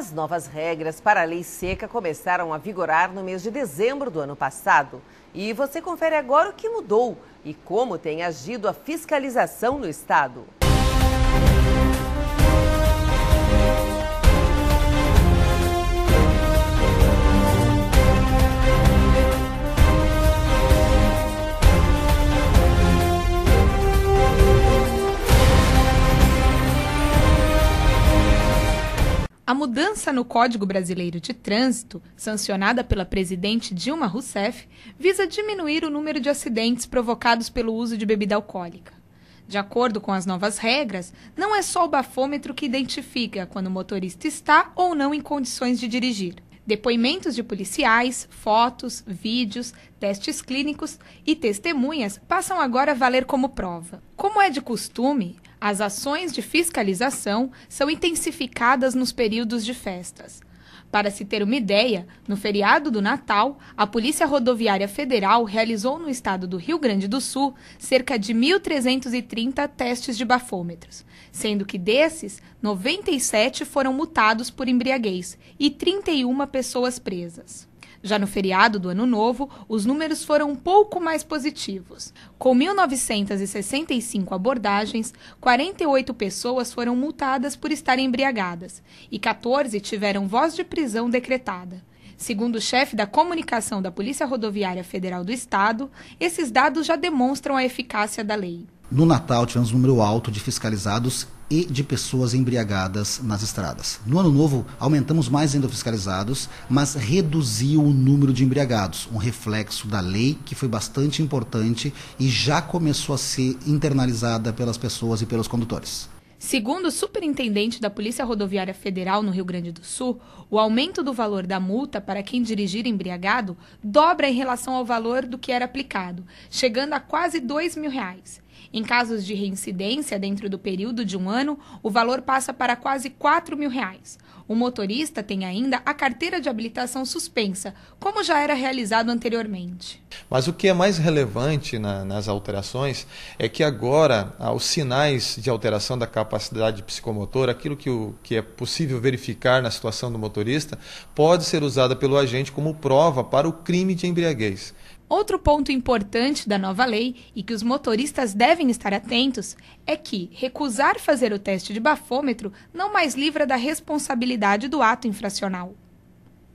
As novas regras para a lei seca começaram a vigorar no mês de dezembro do ano passado. E você confere agora o que mudou e como tem agido a fiscalização no estado. A mudança no Código Brasileiro de Trânsito, sancionada pela presidente Dilma Rousseff, visa diminuir o número de acidentes provocados pelo uso de bebida alcoólica. De acordo com as novas regras, não é só o bafômetro que identifica quando o motorista está ou não em condições de dirigir. Depoimentos de policiais, fotos, vídeos, testes clínicos e testemunhas passam agora a valer como prova. Como é de costume, as ações de fiscalização são intensificadas nos períodos de festas. Para se ter uma ideia, no feriado do Natal, a Polícia Rodoviária Federal realizou no estado do Rio Grande do Sul cerca de 1.330 testes de bafômetros, sendo que desses, 97 foram multados por embriaguez e 31 pessoas presas. Já no feriado do Ano Novo, os números foram um pouco mais positivos. Com 1.965 abordagens, 48 pessoas foram multadas por estarem embriagadas e 14 tiveram voz de prisão decretada. Segundo o chefe da comunicação da Polícia Rodoviária Federal do Estado, esses dados já demonstram a eficácia da lei. No Natal, tivemos um número alto de fiscalizados e de pessoas embriagadas nas estradas. No ano novo, aumentamos mais ainda fiscalizados, mas reduziu o número de embriagados, um reflexo da lei que foi bastante importante e já começou a ser internalizada pelas pessoas e pelos condutores. Segundo o superintendente da Polícia Rodoviária Federal no Rio Grande do Sul, o aumento do valor da multa para quem dirigir embriagado dobra em relação ao valor do que era aplicado, chegando a quase R$ 2 mil. Reais. Em casos de reincidência dentro do período de um ano, o valor passa para quase R$ mil reais. O motorista tem ainda a carteira de habilitação suspensa, como já era realizado anteriormente. Mas o que é mais relevante na, nas alterações é que agora ah, os sinais de alteração da capacidade psicomotora, aquilo que, o, que é possível verificar na situação do motorista, pode ser usada pelo agente como prova para o crime de embriaguez. Outro ponto importante da nova lei e que os motoristas devem estar atentos é que recusar fazer o teste de bafômetro não mais livra da responsabilidade do ato infracional.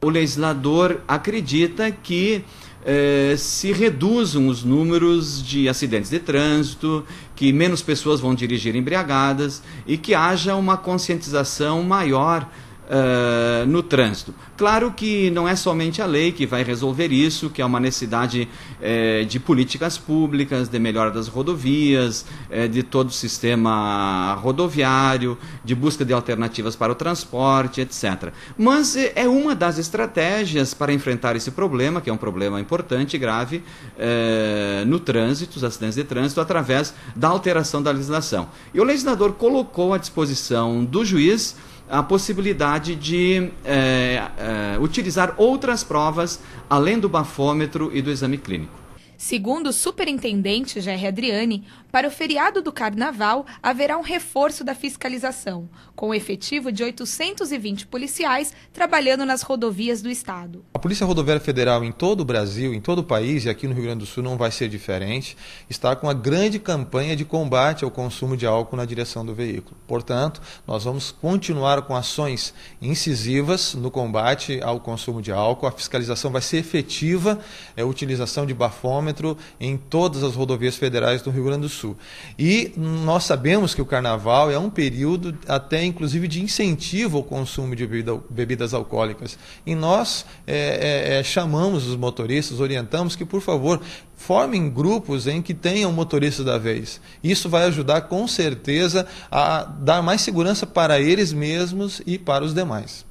O legislador acredita que eh, se reduzam os números de acidentes de trânsito, que menos pessoas vão dirigir embriagadas e que haja uma conscientização maior Uh, no trânsito. Claro que não é somente a lei que vai resolver isso, que é uma necessidade eh, de políticas públicas, de melhora das rodovias, eh, de todo o sistema rodoviário, de busca de alternativas para o transporte, etc. Mas é uma das estratégias para enfrentar esse problema, que é um problema importante e grave no trânsito, os acidentes de trânsito, através da alteração da legislação. E o legislador colocou à disposição do juiz a possibilidade de é, é, utilizar outras provas além do bafômetro e do exame clínico. Segundo o superintendente Jair Adriani, para o feriado do Carnaval haverá um reforço da fiscalização, com o efetivo de 820 policiais trabalhando nas rodovias do estado. A Polícia Rodoviária Federal em todo o Brasil, em todo o país e aqui no Rio Grande do Sul não vai ser diferente, está com uma grande campanha de combate ao consumo de álcool na direção do veículo. Portanto, nós vamos continuar com ações incisivas no combate ao consumo de álcool. A fiscalização vai ser efetiva, é a utilização de bafômetro quilômetro em todas as rodovias federais do Rio Grande do Sul. E nós sabemos que o carnaval é um período até inclusive de incentivo ao consumo de bebida, bebidas alcoólicas. E nós é, é, é chamamos os motoristas, orientamos que, por favor, formem grupos em que tenham motorista da vez. Isso vai ajudar com certeza a dar mais segurança para eles mesmos e para os demais.